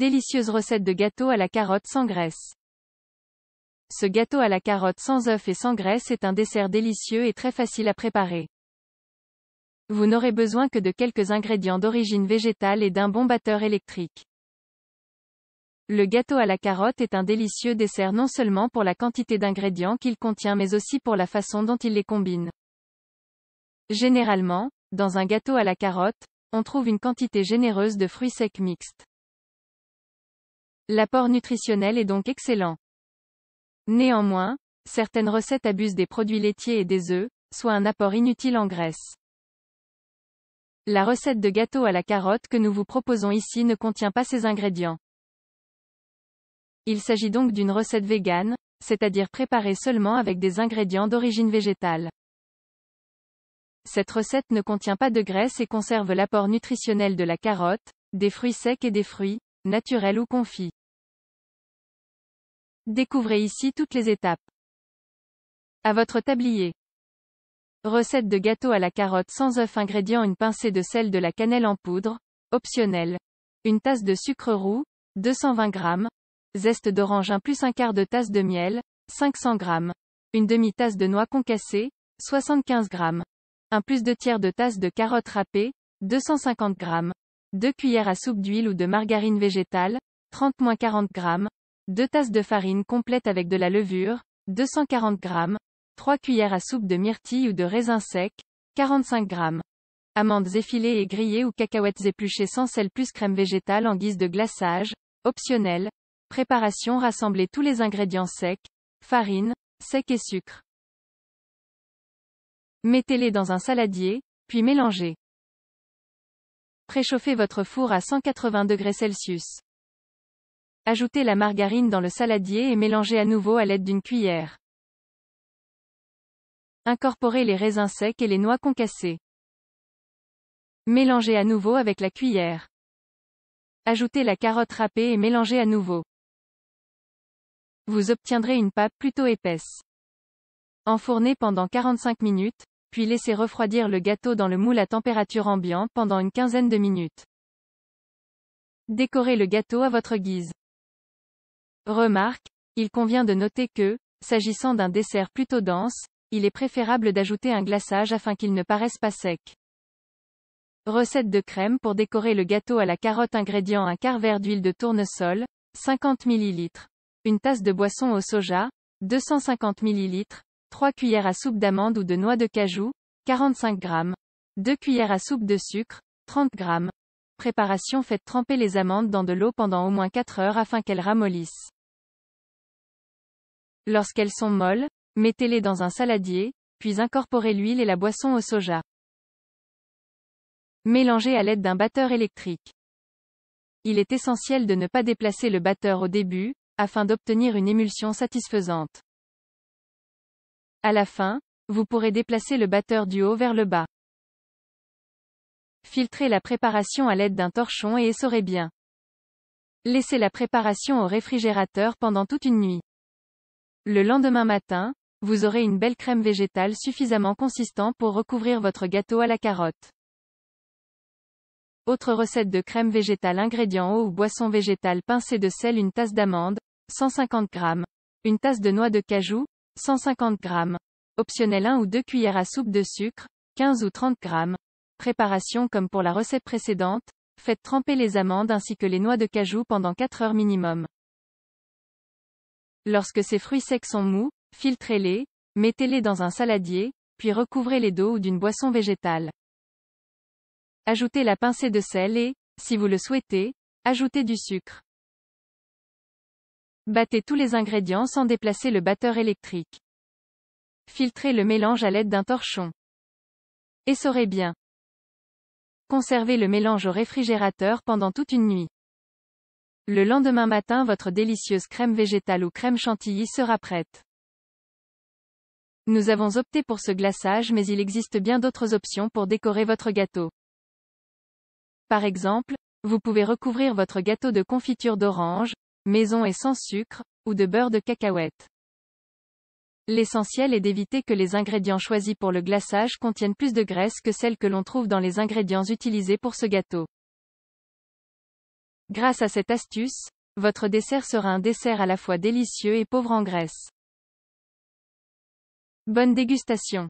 délicieuse recette de gâteau à la carotte sans graisse. Ce gâteau à la carotte sans œuf et sans graisse est un dessert délicieux et très facile à préparer. Vous n'aurez besoin que de quelques ingrédients d'origine végétale et d'un bon batteur électrique. Le gâteau à la carotte est un délicieux dessert non seulement pour la quantité d'ingrédients qu'il contient mais aussi pour la façon dont il les combine. Généralement, dans un gâteau à la carotte, on trouve une quantité généreuse de fruits secs mixtes. L'apport nutritionnel est donc excellent. Néanmoins, certaines recettes abusent des produits laitiers et des œufs, soit un apport inutile en graisse. La recette de gâteau à la carotte que nous vous proposons ici ne contient pas ces ingrédients. Il s'agit donc d'une recette végane, c'est-à-dire préparée seulement avec des ingrédients d'origine végétale. Cette recette ne contient pas de graisse et conserve l'apport nutritionnel de la carotte, des fruits secs et des fruits, naturels ou confits. Découvrez ici toutes les étapes. À votre tablier. Recette de gâteau à la carotte sans œuf ingrédients une pincée de sel de la cannelle en poudre, optionnel. Une tasse de sucre roux, 220 g. Zeste d'orange 1 plus un quart de tasse de miel, 500 g. Une demi-tasse de noix concassée, 75 g. Un plus de tiers de tasse de carottes râpées, 250 g. Deux cuillères à soupe d'huile ou de margarine végétale, 30-40 g. 2 tasses de farine complète avec de la levure, 240 g, 3 cuillères à soupe de myrtille ou de raisin sec, 45 g. Amandes effilées et grillées ou cacahuètes épluchées sans sel plus crème végétale en guise de glaçage, optionnel. Préparation Rassemblez tous les ingrédients secs, farine, sec et sucre. Mettez-les dans un saladier, puis mélangez. Préchauffez votre four à 180 degrés Ajoutez la margarine dans le saladier et mélangez à nouveau à l'aide d'une cuillère. Incorporez les raisins secs et les noix concassées. Mélangez à nouveau avec la cuillère. Ajoutez la carotte râpée et mélangez à nouveau. Vous obtiendrez une pâte plutôt épaisse. Enfournez pendant 45 minutes, puis laissez refroidir le gâteau dans le moule à température ambiante pendant une quinzaine de minutes. Décorez le gâteau à votre guise. Remarque, il convient de noter que, s'agissant d'un dessert plutôt dense, il est préférable d'ajouter un glaçage afin qu'il ne paraisse pas sec. Recette de crème pour décorer le gâteau à la carotte ingrédients un quart verre d'huile de tournesol, 50 ml. Une tasse de boisson au soja, 250 ml. 3 cuillères à soupe d'amande ou de noix de cajou, 45 g. 2 cuillères à soupe de sucre, 30 g. Préparation Faites tremper les amandes dans de l'eau pendant au moins 4 heures afin qu'elles ramollissent. Lorsqu'elles sont molles, mettez-les dans un saladier, puis incorporez l'huile et la boisson au soja. Mélangez à l'aide d'un batteur électrique. Il est essentiel de ne pas déplacer le batteur au début, afin d'obtenir une émulsion satisfaisante. À la fin, vous pourrez déplacer le batteur du haut vers le bas. Filtrez la préparation à l'aide d'un torchon et essorez bien. Laissez la préparation au réfrigérateur pendant toute une nuit. Le lendemain matin, vous aurez une belle crème végétale suffisamment consistante pour recouvrir votre gâteau à la carotte. Autre recette de crème végétale ingrédients eau ou boisson végétale pincée de sel une tasse d'amande, 150 g. Une tasse de noix de cajou, 150 g. Optionnel 1 ou 2 cuillères à soupe de sucre, 15 ou 30 g. Préparation comme pour la recette précédente, faites tremper les amandes ainsi que les noix de cajou pendant 4 heures minimum. Lorsque ces fruits secs sont mous, filtrez-les, mettez-les dans un saladier, puis recouvrez-les d'eau ou d'une boisson végétale. Ajoutez la pincée de sel et, si vous le souhaitez, ajoutez du sucre. Battez tous les ingrédients sans déplacer le batteur électrique. Filtrez le mélange à l'aide d'un torchon. Essorez bien. Conservez le mélange au réfrigérateur pendant toute une nuit. Le lendemain matin votre délicieuse crème végétale ou crème chantilly sera prête. Nous avons opté pour ce glaçage mais il existe bien d'autres options pour décorer votre gâteau. Par exemple, vous pouvez recouvrir votre gâteau de confiture d'orange, maison et sans sucre, ou de beurre de cacahuète. L'essentiel est d'éviter que les ingrédients choisis pour le glaçage contiennent plus de graisse que celle que l'on trouve dans les ingrédients utilisés pour ce gâteau. Grâce à cette astuce, votre dessert sera un dessert à la fois délicieux et pauvre en graisse. Bonne dégustation